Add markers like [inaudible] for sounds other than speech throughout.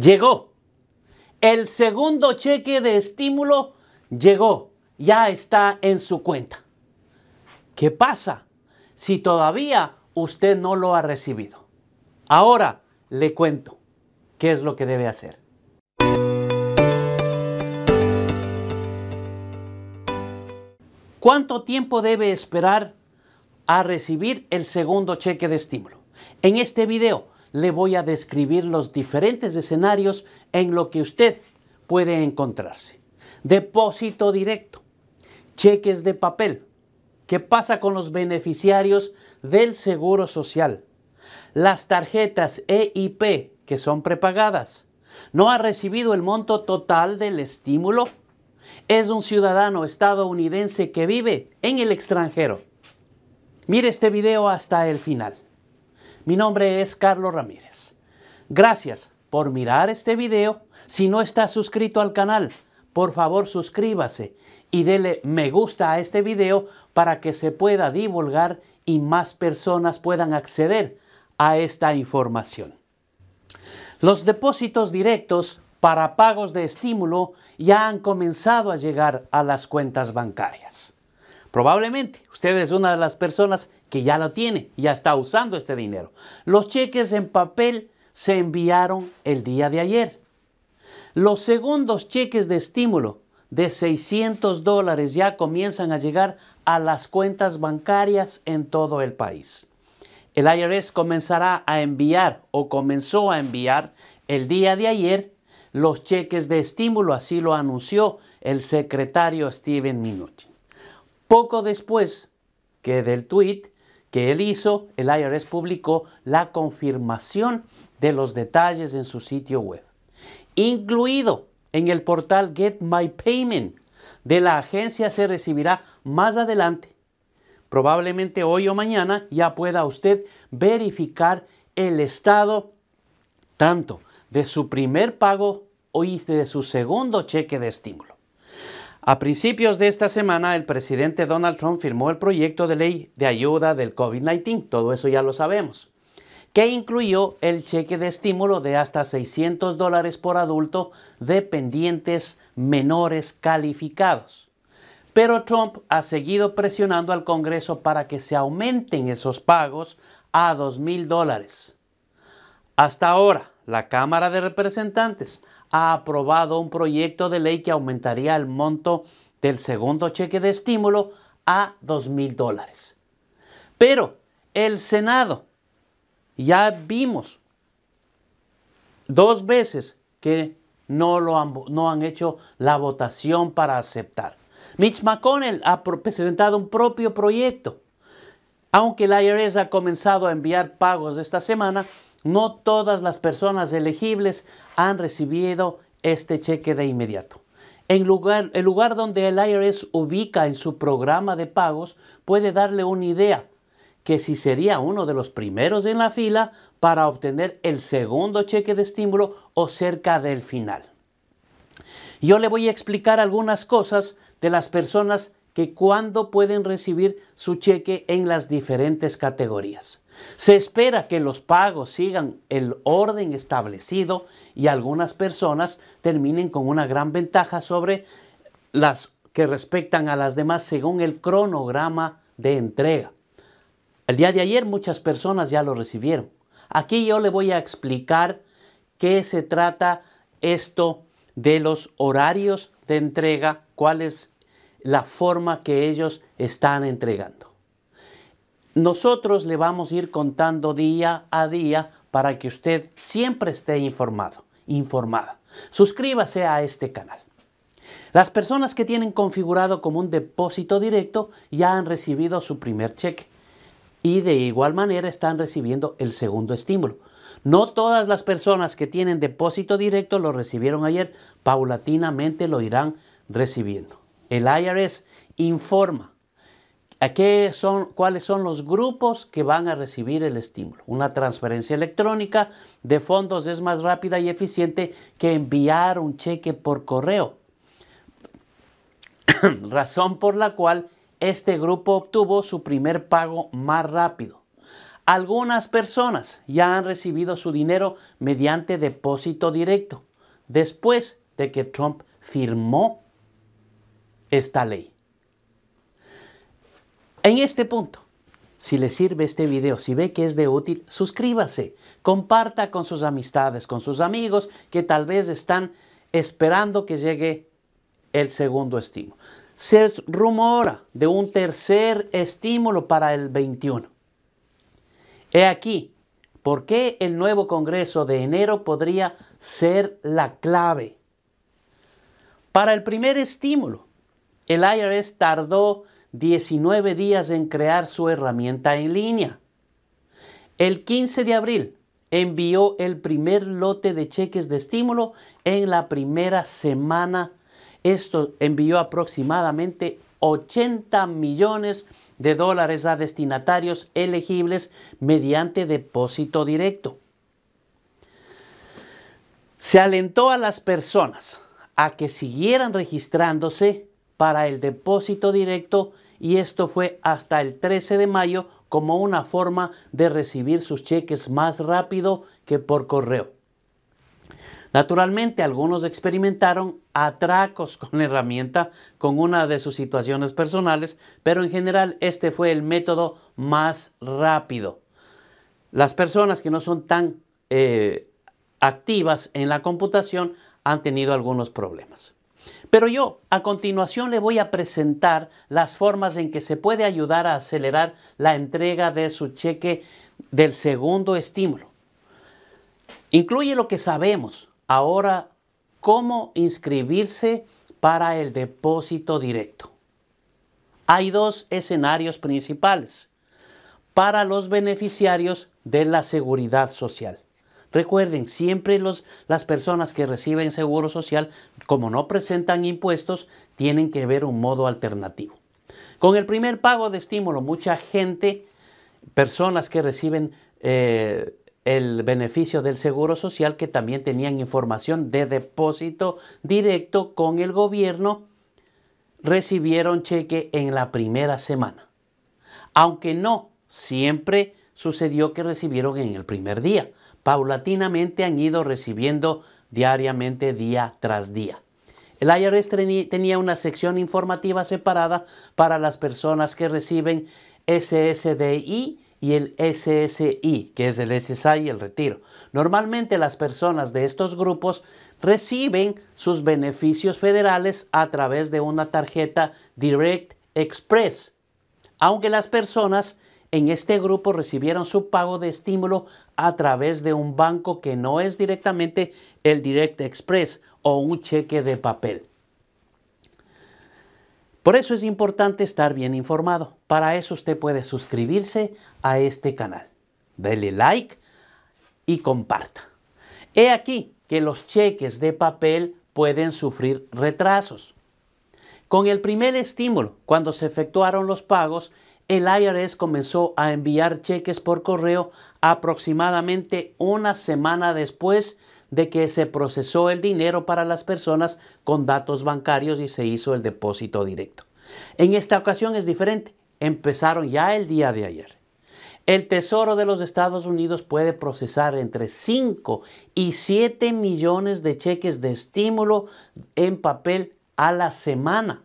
llegó. El segundo cheque de estímulo llegó, ya está en su cuenta. ¿Qué pasa si todavía usted no lo ha recibido? Ahora le cuento qué es lo que debe hacer. ¿Cuánto tiempo debe esperar a recibir el segundo cheque de estímulo? En este video le voy a describir los diferentes escenarios en lo que usted puede encontrarse. Depósito directo, cheques de papel, ¿qué pasa con los beneficiarios del Seguro Social? Las tarjetas EIP que son prepagadas, ¿no ha recibido el monto total del estímulo? Es un ciudadano estadounidense que vive en el extranjero. Mire este video hasta el final. Mi nombre es Carlos Ramírez. Gracias por mirar este video. Si no está suscrito al canal, por favor suscríbase y dele me gusta a este video para que se pueda divulgar y más personas puedan acceder a esta información. Los depósitos directos para pagos de estímulo ya han comenzado a llegar a las cuentas bancarias. Probablemente usted es una de las personas que ya lo tiene, ya está usando este dinero. Los cheques en papel se enviaron el día de ayer. Los segundos cheques de estímulo de 600 dólares ya comienzan a llegar a las cuentas bancarias en todo el país. El IRS comenzará a enviar o comenzó a enviar el día de ayer los cheques de estímulo, así lo anunció el secretario Steven Mnuchin. Poco después que del tweet, que él hizo, el IRS publicó la confirmación de los detalles en su sitio web, incluido en el portal Get My Payment de la agencia se recibirá más adelante. Probablemente hoy o mañana ya pueda usted verificar el estado tanto de su primer pago o de su segundo cheque de estímulo. A principios de esta semana, el presidente Donald Trump firmó el proyecto de ley de ayuda del COVID-19, todo eso ya lo sabemos, que incluyó el cheque de estímulo de hasta 600 dólares por adulto dependientes menores calificados. Pero Trump ha seguido presionando al Congreso para que se aumenten esos pagos a 2.000 dólares. Hasta ahora, la Cámara de Representantes ha aprobado un proyecto de ley que aumentaría el monto del segundo cheque de estímulo a 2 mil dólares. Pero el Senado, ya vimos dos veces que no, lo han, no han hecho la votación para aceptar. Mitch McConnell ha presentado un propio proyecto. Aunque la IRS ha comenzado a enviar pagos esta semana, no todas las personas elegibles han recibido este cheque de inmediato. el lugar donde el IRS ubica en su programa de pagos puede darle una idea que si sería uno de los primeros en la fila para obtener el segundo cheque de estímulo o cerca del final. Yo le voy a explicar algunas cosas de las personas que cuándo pueden recibir su cheque en las diferentes categorías. Se espera que los pagos sigan el orden establecido y algunas personas terminen con una gran ventaja sobre las que respectan a las demás según el cronograma de entrega. El día de ayer muchas personas ya lo recibieron. Aquí yo le voy a explicar qué se trata esto de los horarios de entrega, cuáles la forma que ellos están entregando. Nosotros le vamos a ir contando día a día para que usted siempre esté informado, informada. Suscríbase a este canal. Las personas que tienen configurado como un depósito directo ya han recibido su primer cheque y de igual manera están recibiendo el segundo estímulo. No todas las personas que tienen depósito directo lo recibieron ayer, paulatinamente lo irán recibiendo. El IRS informa a qué son, cuáles son los grupos que van a recibir el estímulo. Una transferencia electrónica de fondos es más rápida y eficiente que enviar un cheque por correo. [coughs] Razón por la cual este grupo obtuvo su primer pago más rápido. Algunas personas ya han recibido su dinero mediante depósito directo después de que Trump firmó esta ley. En este punto, si le sirve este video, si ve que es de útil, suscríbase, comparta con sus amistades, con sus amigos que tal vez están esperando que llegue el segundo estímulo. Se rumora de un tercer estímulo para el 21. He aquí, ¿por qué el nuevo Congreso de enero podría ser la clave? Para el primer estímulo, el IRS tardó 19 días en crear su herramienta en línea. El 15 de abril envió el primer lote de cheques de estímulo en la primera semana. Esto envió aproximadamente 80 millones de dólares a destinatarios elegibles mediante depósito directo. Se alentó a las personas a que siguieran registrándose para el depósito directo y esto fue hasta el 13 de mayo como una forma de recibir sus cheques más rápido que por correo. Naturalmente, algunos experimentaron atracos con la herramienta con una de sus situaciones personales, pero en general este fue el método más rápido. Las personas que no son tan eh, activas en la computación han tenido algunos problemas. Pero yo a continuación le voy a presentar las formas en que se puede ayudar a acelerar la entrega de su cheque del segundo estímulo. Incluye lo que sabemos ahora, cómo inscribirse para el depósito directo. Hay dos escenarios principales para los beneficiarios de la seguridad social. Recuerden, siempre las personas que reciben seguro social, como no presentan impuestos, tienen que ver un modo alternativo. Con el primer pago de estímulo, mucha gente, personas que reciben eh, el beneficio del seguro social, que también tenían información de depósito directo con el gobierno, recibieron cheque en la primera semana. Aunque no, siempre sucedió que recibieron en el primer día paulatinamente han ido recibiendo diariamente día tras día. El IRS tenía una sección informativa separada para las personas que reciben SSDI y el SSI, que es el SSI y el retiro. Normalmente las personas de estos grupos reciben sus beneficios federales a través de una tarjeta Direct Express, aunque las personas en este grupo recibieron su pago de estímulo a través de un banco que no es directamente el Direct Express o un cheque de papel. Por eso es importante estar bien informado. Para eso usted puede suscribirse a este canal. Dele like y comparta. He aquí que los cheques de papel pueden sufrir retrasos. Con el primer estímulo, cuando se efectuaron los pagos, el IRS comenzó a enviar cheques por correo aproximadamente una semana después de que se procesó el dinero para las personas con datos bancarios y se hizo el depósito directo. En esta ocasión es diferente, empezaron ya el día de ayer. El Tesoro de los Estados Unidos puede procesar entre 5 y 7 millones de cheques de estímulo en papel a la semana.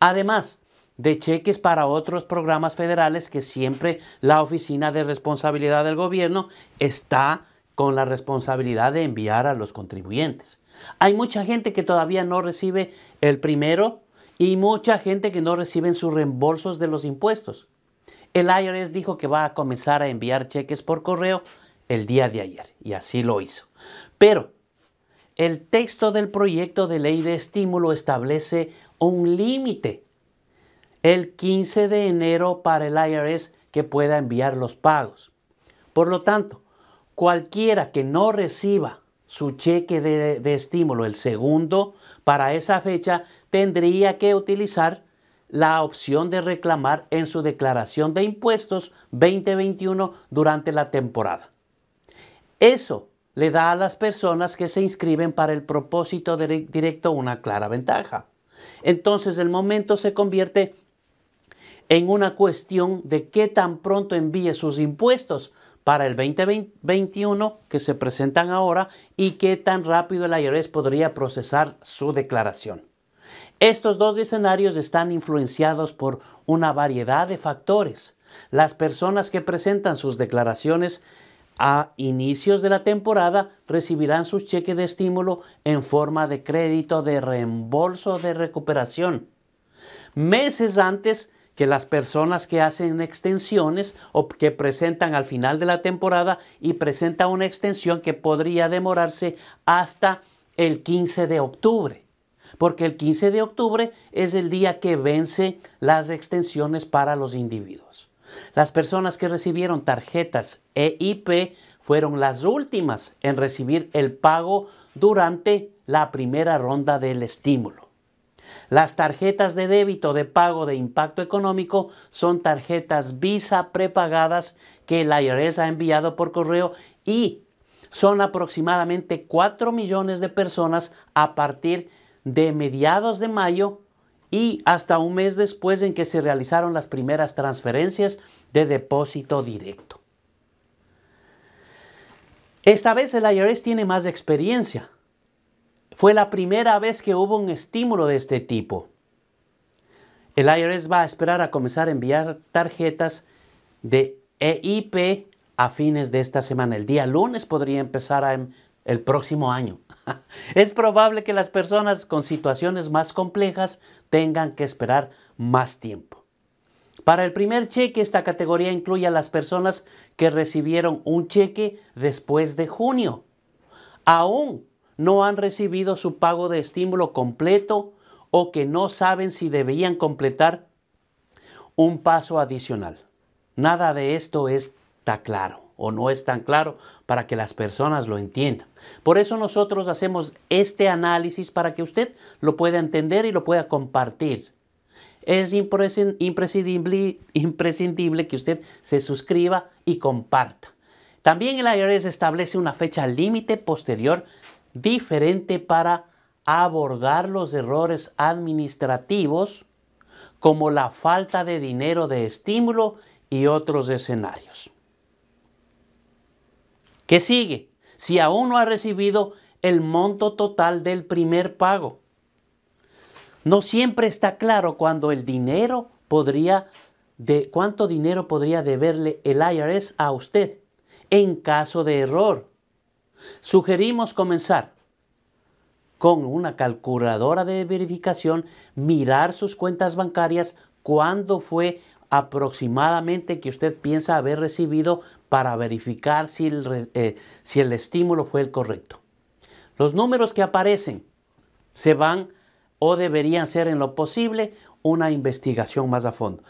Además, de cheques para otros programas federales que siempre la Oficina de Responsabilidad del Gobierno está con la responsabilidad de enviar a los contribuyentes. Hay mucha gente que todavía no recibe el primero y mucha gente que no recibe sus reembolsos de los impuestos. El IRS dijo que va a comenzar a enviar cheques por correo el día de ayer y así lo hizo. Pero el texto del proyecto de ley de estímulo establece un límite el 15 de enero para el IRS que pueda enviar los pagos. Por lo tanto, cualquiera que no reciba su cheque de, estímulo, el segundo, para esa fecha, tendría que utilizar la opción de reclamar en su declaración de impuestos 2021 durante la temporada. Eso le da a las personas que se inscriben para el propósito directo una clara ventaja. Entonces el momento se convierte en una cuestión de qué tan pronto envíe sus impuestos para el 2021 que se presentan ahora y qué tan rápido el IRS podría procesar su declaración. Estos dos escenarios están influenciados por una variedad de factores. Las personas que presentan sus declaraciones a inicios de la temporada recibirán su cheque de estímulo en forma de crédito de reembolso de recuperación. Meses antes que las personas que hacen extensiones o que presentan al final de la temporada y presentan una extensión que podría demorarse hasta el 15 de octubre, porque el 15 de octubre es el día que vence las extensiones para los individuos. Las personas que recibieron tarjetas EIP fueron las últimas en recibir el pago durante la primera ronda del estímulo. Las tarjetas de débito de pago de impacto económico son tarjetas Visa prepagadas que el IRS ha enviado por correo y son aproximadamente 4 millones de personas a partir de mediados de mayo y hasta un mes después en que se realizaron las primeras transferencias de depósito directo. Esta vez el IRS tiene más experiencia fue la primera vez que hubo un estímulo de este tipo. El IRS va a esperar a comenzar a enviar tarjetas de EIP a fines de esta semana. El día lunes podría empezar em, el próximo año. [laughs] Es probable que las personas con situaciones más complejas tengan que esperar más tiempo. Para el primer cheque, esta categoría incluye a las personas que recibieron un cheque después de junio. Aún no han recibido su pago de estímulo completo o que no saben si debían completar un paso adicional. Nada de esto está claro o no es tan claro para que las personas lo entiendan. Por eso nosotros hacemos este análisis para que usted lo pueda entender y lo pueda compartir. Es imprescindible, imprescindible que usted se suscriba y comparta. También el IRS establece una fecha límite posterior diferente para abordar los errores administrativos como la falta de dinero de estímulo y otros escenarios. ¿Qué sigue? Si aún no ha recibido el monto total del primer pago. No siempre está claro el dinero podría de cuánto dinero podría deberle el IRS a usted en caso de error Sugerimos comenzar con una calculadora de verificación, mirar sus cuentas bancarias, cuándo fue aproximadamente que usted piensa haber recibido para verificar si el, eh, si el estímulo fue el correcto. Los números que aparecen se van o deberían ser en lo posible una investigación más a fondo.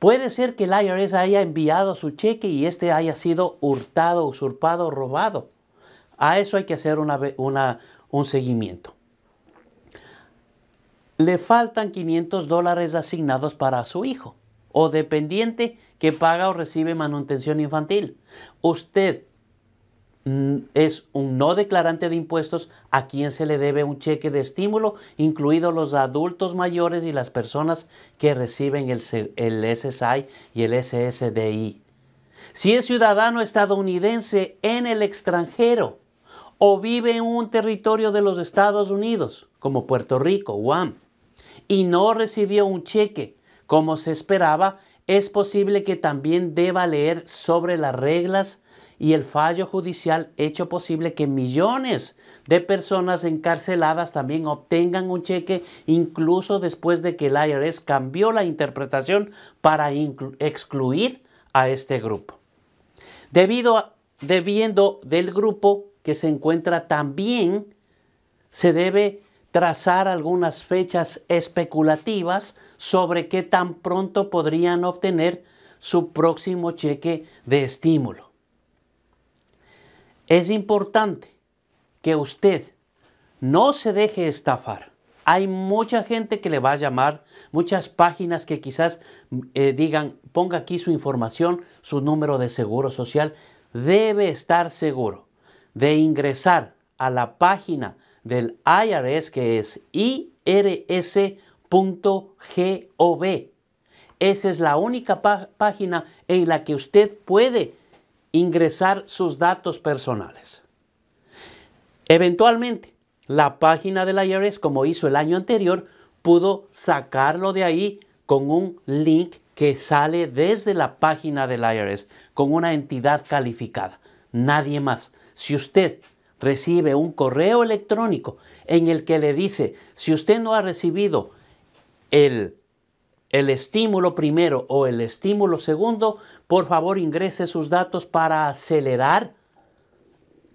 Puede ser que el IRS haya enviado su cheque y este haya sido hurtado, usurpado, robado. A eso hay que hacer un seguimiento. Le faltan 500 dólares asignados para su hijo o dependiente que paga o recibe manutención infantil. Usted mm, es un no declarante de impuestos a quien se le debe un cheque de estímulo, incluidos los adultos mayores y las personas que reciben el, el SSI y el SSDI. Si es ciudadano estadounidense en el extranjero, o vive en un territorio de los Estados Unidos, como Puerto Rico, Guam, y no recibió un cheque como se esperaba, es posible que también deba leer sobre las reglas y el fallo judicial hecho posible que millones de personas encarceladas también obtengan un cheque incluso después de que el IRS cambió la interpretación para excluir a este grupo. Debido debiendo del grupo que se encuentra también se debe trazar algunas fechas especulativas sobre qué tan pronto podrían obtener su próximo cheque de estímulo. Es importante que usted no se deje estafar. Hay mucha gente que le va a llamar, muchas páginas que quizás eh, digan, ponga aquí su información, su número de seguro social. Debe estar seguro de ingresar a la página del IRS que es irs.gov. Esa es la única página en la que usted puede ingresar sus datos personales. Eventualmente, la página del IRS, como hizo el año anterior, pudo sacarlo de ahí con un link que sale desde la página del IRS, con una entidad calificada. Nadie más. Si usted recibe un correo electrónico en el que le dice, si usted no ha recibido el, estímulo primero o el estímulo segundo, por favor ingrese sus datos para acelerar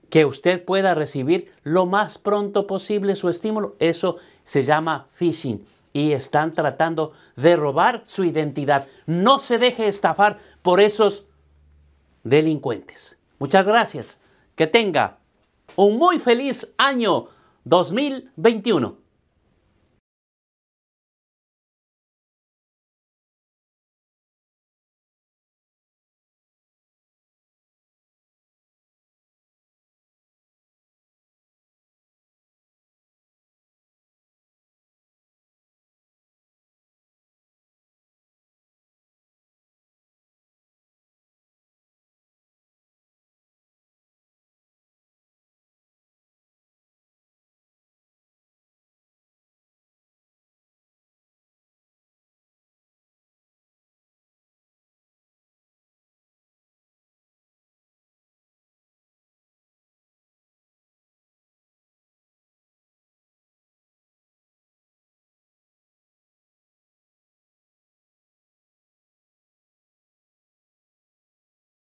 que usted pueda recibir lo más pronto posible su estímulo. Eso se llama phishing y están tratando de robar su identidad. No se deje estafar por esos delincuentes. Muchas gracias. Que tenga un muy feliz año 2021.